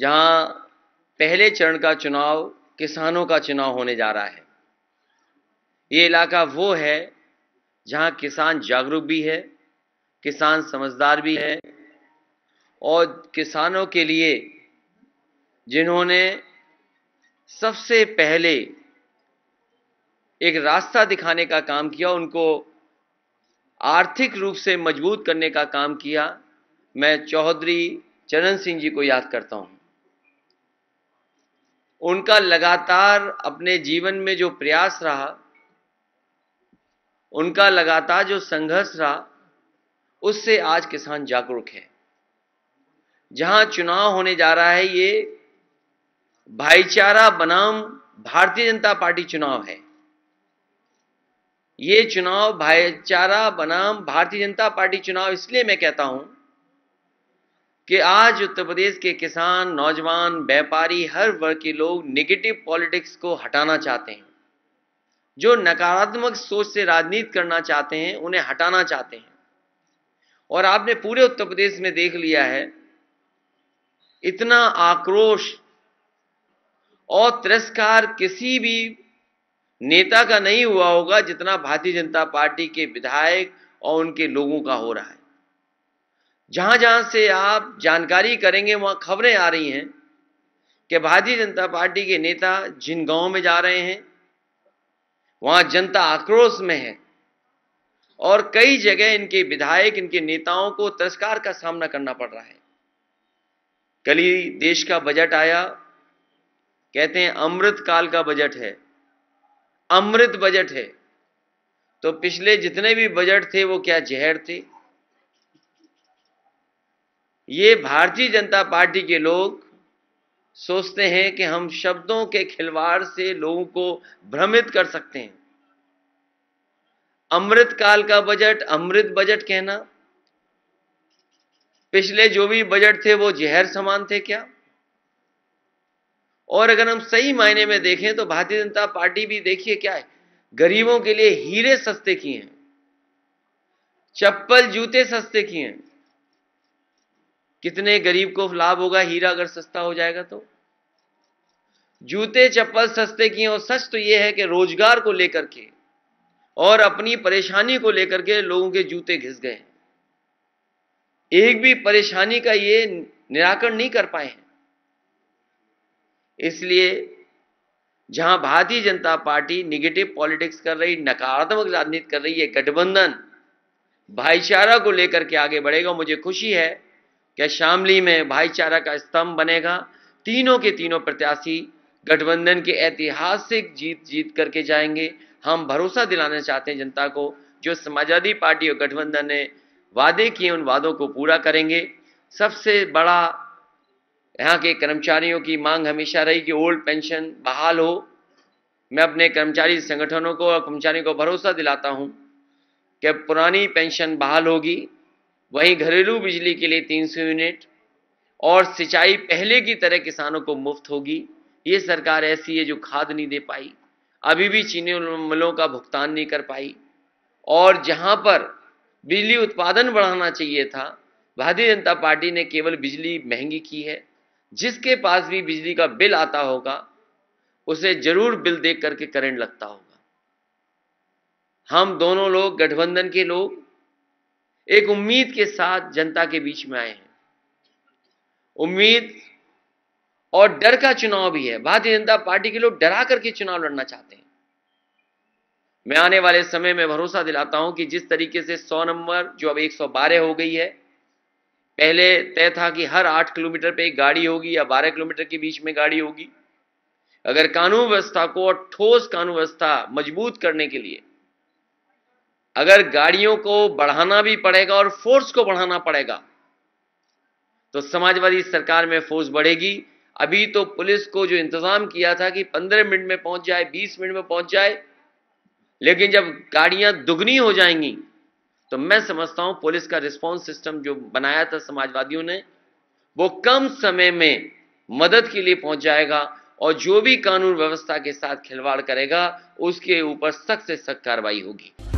जहां पहले चरण का चुनाव किसानों का चुनाव होने जा रहा है ये इलाका वो है जहां किसान जागरूक भी है किसान समझदार भी है और किसानों के लिए जिन्होंने सबसे पहले एक रास्ता दिखाने का काम किया उनको आर्थिक रूप से मजबूत करने का काम किया मैं चौधरी चरण सिंह जी को याद करता हूँ उनका लगातार अपने जीवन में जो प्रयास रहा उनका लगातार जो संघर्ष रहा उससे आज किसान जागरूक है जहां चुनाव होने जा रहा है ये भाईचारा बनाम भारतीय जनता पार्टी चुनाव है ये चुनाव भाईचारा बनाम भारतीय जनता पार्टी चुनाव इसलिए मैं कहता हूं कि आज उत्तर प्रदेश के किसान नौजवान व्यापारी हर वर्ग के लोग नेगेटिव पॉलिटिक्स को हटाना चाहते हैं जो नकारात्मक सोच से राजनीति करना चाहते हैं उन्हें हटाना चाहते हैं और आपने पूरे उत्तर प्रदेश में देख लिया है इतना आक्रोश और तिरस्कार किसी भी नेता का नहीं हुआ होगा जितना भारतीय जनता पार्टी के विधायक और उनके लोगों का हो रहा है जहां जहां से आप जानकारी करेंगे वहां खबरें आ रही हैं कि भारतीय जनता पार्टी के नेता जिन गांव में जा रहे हैं वहां जनता आक्रोश में है और कई जगह इनके विधायक इनके नेताओं को तिरस्कार का सामना करना पड़ रहा है कल ही देश का बजट आया कहते हैं अमृत काल का बजट है अमृत बजट है तो पिछले जितने भी बजट थे वो क्या जहर थे ये भारतीय जनता पार्टी के लोग सोचते हैं कि हम शब्दों के खिलवाड़ से लोगों को भ्रमित कर सकते हैं अमृत काल का बजट अमृत बजट कहना पिछले जो भी बजट थे वो जहर समान थे क्या और अगर हम सही मायने में देखें तो भारतीय जनता पार्टी भी देखिए क्या है गरीबों के लिए हीरे सस्ते किए हैं चप्पल जूते सस्ते किए हैं कितने गरीब को लाभ होगा हीरा अगर सस्ता हो जाएगा तो जूते चप्पल सस्ते किए और सच तो यह है कि रोजगार को लेकर के और अपनी परेशानी को लेकर के लोगों के जूते घिस गए एक भी परेशानी का ये निराकरण नहीं कर पाए हैं इसलिए जहां भारतीय जनता पार्टी निगेटिव पॉलिटिक्स कर रही नकारात्मक राजनीति कर रही है गठबंधन भाईचारा को लेकर के आगे बढ़ेगा मुझे खुशी है क्या शामली में भाईचारा का स्तंभ बनेगा तीनों के तीनों प्रत्याशी गठबंधन के ऐतिहासिक जीत जीत करके जाएंगे हम भरोसा दिलाना चाहते हैं जनता को जो समाजवादी पार्टी और गठबंधन ने वादे किए उन वादों को पूरा करेंगे सबसे बड़ा यहाँ के कर्मचारियों की मांग हमेशा रही कि ओल्ड पेंशन बहाल हो मैं अपने कर्मचारी संगठनों को और कर्मचारियों को भरोसा दिलाता हूँ कि पुरानी पेंशन बहाल होगी वहीं घरेलू बिजली के लिए 300 यूनिट और सिंचाई पहले की तरह किसानों को मुफ्त होगी ये सरकार ऐसी है जो खाद नहीं दे पाई अभी भी चीनी मलों का भुगतान नहीं कर पाई और जहां पर बिजली उत्पादन बढ़ाना चाहिए था भारतीय जनता पार्टी ने केवल बिजली महंगी की है जिसके पास भी बिजली का बिल आता होगा उसे जरूर बिल देख करके करंट लगता होगा हम दोनों लोग गठबंधन के लोग एक उम्मीद के साथ जनता के बीच में आए हैं उम्मीद और डर का चुनाव भी है भारतीय जनता पार्टी के लोग डरा करके चुनाव लड़ना चाहते हैं मैं आने वाले समय में भरोसा दिलाता हूं कि जिस तरीके से 100 नंबर जो अब 112 हो गई है पहले तय था कि हर आठ किलोमीटर पे एक गाड़ी होगी या बारह किलोमीटर के बीच में गाड़ी होगी अगर कानून व्यवस्था को और ठोस कानून व्यवस्था मजबूत करने के लिए अगर गाड़ियों को बढ़ाना भी पड़ेगा और फोर्स को बढ़ाना पड़ेगा तो समाजवादी सरकार में फोर्स बढ़ेगी अभी तो पुलिस को जो इंतजाम किया था कि पंद्रह मिनट में पहुंच जाए बीस मिनट में पहुंच जाए लेकिन जब गाड़ियां दुगनी हो जाएंगी तो मैं समझता हूं पुलिस का रिस्पॉन्स सिस्टम जो बनाया था समाजवादियों ने वो कम समय में मदद के लिए पहुंच जाएगा और जो भी कानून व्यवस्था के साथ खिलवाड़ करेगा उसके ऊपर सख्त से सख्त कार्रवाई होगी